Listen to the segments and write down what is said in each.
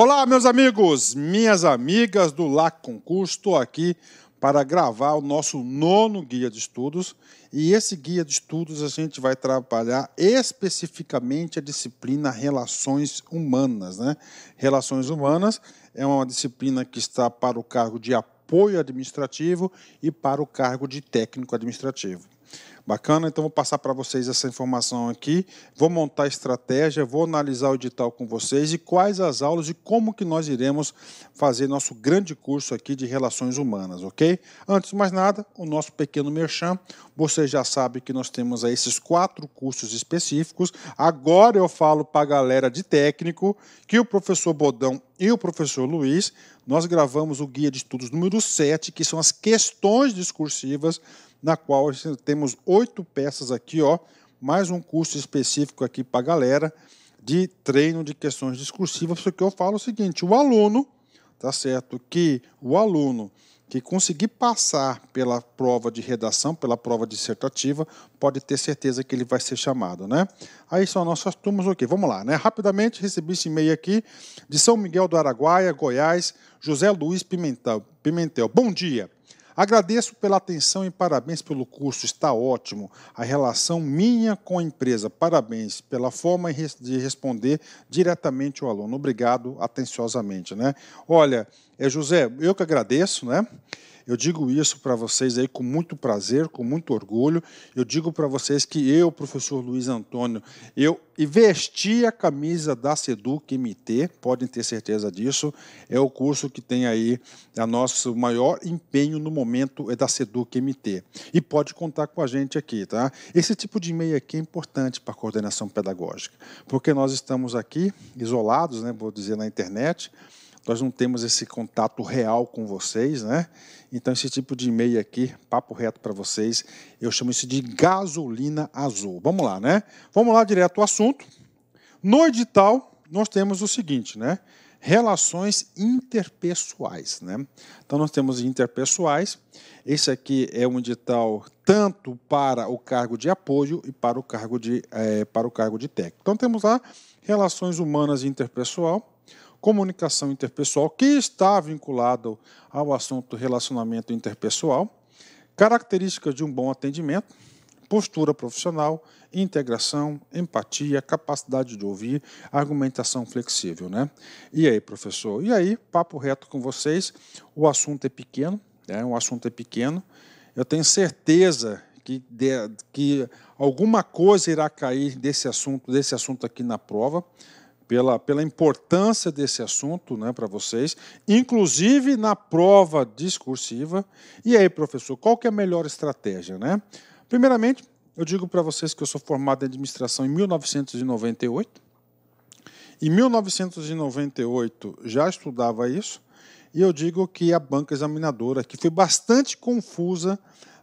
Olá, meus amigos, minhas amigas do LAC Concurso, estou aqui para gravar o nosso nono guia de estudos. E esse guia de estudos a gente vai trabalhar especificamente a disciplina Relações Humanas. Né? Relações Humanas é uma disciplina que está para o cargo de apoio administrativo e para o cargo de técnico administrativo. Bacana? Então vou passar para vocês essa informação aqui, vou montar estratégia, vou analisar o edital com vocês e quais as aulas e como que nós iremos fazer nosso grande curso aqui de relações humanas, ok? Antes de mais nada, o nosso pequeno merchan, você já sabe que nós temos aí esses quatro cursos específicos. Agora eu falo para a galera de técnico que o professor Bodão e o professor Luiz, nós gravamos o guia de estudos número 7, que são as questões discursivas, na qual temos oito peças aqui, ó, mais um curso específico aqui para a galera de treino de questões discursivas, porque eu falo o seguinte, o aluno, tá certo, que o aluno que conseguir passar pela prova de redação, pela prova dissertativa, pode ter certeza que ele vai ser chamado, né? Aí são nossas turmas, ok, vamos lá, né? Rapidamente, recebi esse e-mail aqui de São Miguel do Araguaia, Goiás, José Luiz Pimentel. Pimentel. Bom dia, Agradeço pela atenção e parabéns pelo curso, está ótimo. A relação minha com a empresa, parabéns pela forma de responder diretamente o aluno. Obrigado atenciosamente, né? Olha, é José, eu que agradeço, né? Eu digo isso para vocês aí com muito prazer, com muito orgulho. Eu digo para vocês que eu, professor Luiz Antônio, eu vesti a camisa da Seduc MT, podem ter certeza disso. É o curso que tem aí o nosso maior empenho no momento é da Seduc MT. E pode contar com a gente aqui, tá? Esse tipo de e-mail aqui é importante para a coordenação pedagógica, porque nós estamos aqui isolados, né, vou dizer na internet, nós não temos esse contato real com vocês, né? Então, esse tipo de e-mail aqui, papo reto para vocês, eu chamo isso de gasolina azul. Vamos lá, né? Vamos lá direto ao assunto. No edital, nós temos o seguinte, né? Relações interpessoais, né? Então, nós temos interpessoais. Esse aqui é um edital tanto para o cargo de apoio e para o cargo de, é, para o cargo de técnico. Então, temos lá relações humanas interpessoal comunicação interpessoal, que está vinculado ao assunto relacionamento interpessoal, características de um bom atendimento, postura profissional, integração, empatia, capacidade de ouvir, argumentação flexível, né? E aí, professor? E aí, papo reto com vocês. O assunto é pequeno, né? O assunto é pequeno. Eu tenho certeza que, de, que alguma coisa irá cair desse assunto, desse assunto aqui na prova pela, pela importância desse assunto né, para vocês, inclusive na prova discursiva. E aí, professor, qual que é a melhor estratégia? Né? Primeiramente, eu digo para vocês que eu sou formado em administração em 1998. Em 1998 já estudava isso, e eu digo que a banca examinadora que foi bastante confusa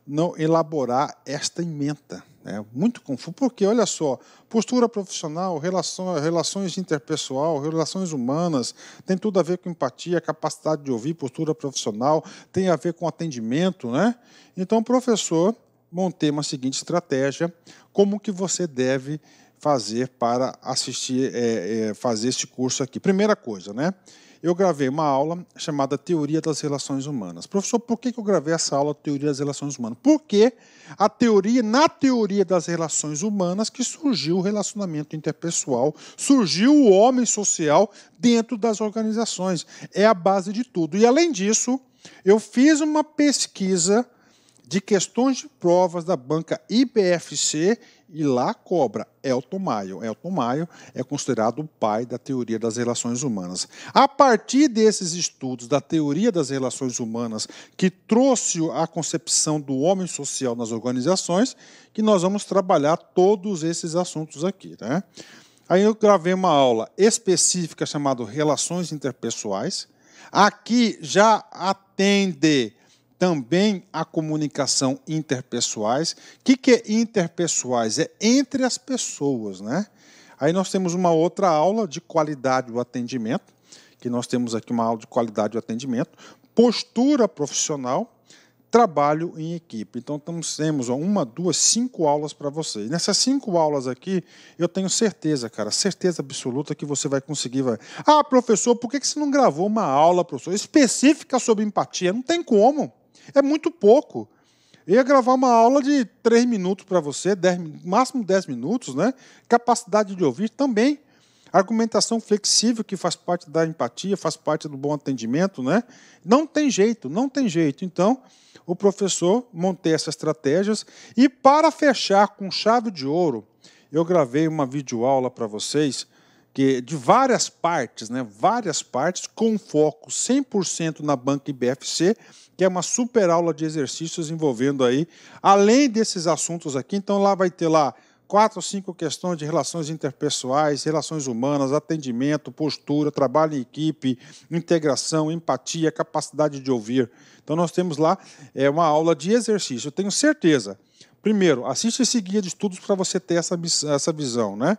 não elaborar esta emenda. É muito confuso, porque olha só, postura profissional, relação, relações interpessoal, relações humanas, tem tudo a ver com empatia, capacidade de ouvir, postura profissional, tem a ver com atendimento, né? Então, professor, montei uma seguinte estratégia, como que você deve fazer para assistir, é, é, fazer esse curso aqui. Primeira coisa, né? eu gravei uma aula chamada Teoria das Relações Humanas. Professor, por que eu gravei essa aula Teoria das Relações Humanas? Porque a teoria, na teoria das relações humanas, que surgiu o relacionamento interpessoal, surgiu o homem social dentro das organizações. É a base de tudo. E além disso, eu fiz uma pesquisa de questões de provas da banca IBFC e lá cobra Elton Maio. Elton Maio é considerado o pai da teoria das relações humanas. A partir desses estudos da teoria das relações humanas que trouxe a concepção do homem social nas organizações, que nós vamos trabalhar todos esses assuntos aqui, né? Aí eu gravei uma aula específica chamada Relações Interpessoais. Aqui já atende também a comunicação interpessoais. O que, que é interpessoais? É entre as pessoas, né? Aí nós temos uma outra aula de qualidade do atendimento, que nós temos aqui uma aula de qualidade do atendimento, postura profissional, trabalho em equipe. Então temos uma, duas, cinco aulas para vocês. Nessas cinco aulas aqui, eu tenho certeza, cara, certeza absoluta que você vai conseguir. Vai... Ah, professor, por que você não gravou uma aula, professor, específica sobre empatia? Não tem como. É muito pouco. Eu ia gravar uma aula de 3 minutos para você, 10, máximo 10 minutos, né? Capacidade de ouvir também. Argumentação flexível, que faz parte da empatia, faz parte do bom atendimento, né? Não tem jeito, não tem jeito. Então, o professor montei essas estratégias. E para fechar com chave de ouro, eu gravei uma videoaula para vocês que de várias partes, né, várias partes, com foco 100% na banca IBFC, que é uma super aula de exercícios envolvendo aí, além desses assuntos aqui, então lá vai ter lá quatro ou cinco questões de relações interpessoais, relações humanas, atendimento, postura, trabalho em equipe, integração, empatia, capacidade de ouvir. Então nós temos lá é, uma aula de exercício. Eu tenho certeza. Primeiro, assiste esse guia de estudos para você ter essa, essa visão, né?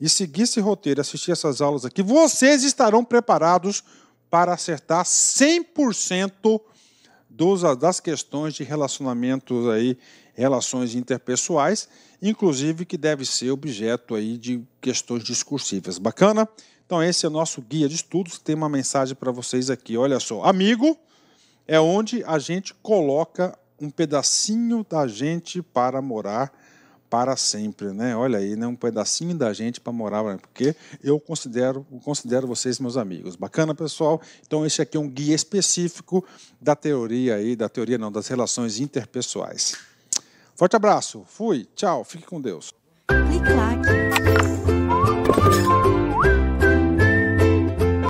e seguir esse roteiro, assistir essas aulas aqui, vocês estarão preparados para acertar 100% dos, das questões de relacionamentos aí, relações interpessoais, inclusive que deve ser objeto aí de questões discursivas. Bacana? Então esse é o nosso guia de estudos, tem uma mensagem para vocês aqui. Olha só, amigo é onde a gente coloca um pedacinho da gente para morar para sempre, né? Olha aí, né? um pedacinho da gente para morar, né? porque eu considero, considero vocês meus amigos. Bacana, pessoal? Então esse aqui é um guia específico da teoria aí, da teoria não, das relações interpessoais. Forte abraço, fui, tchau, fique com Deus. Clique,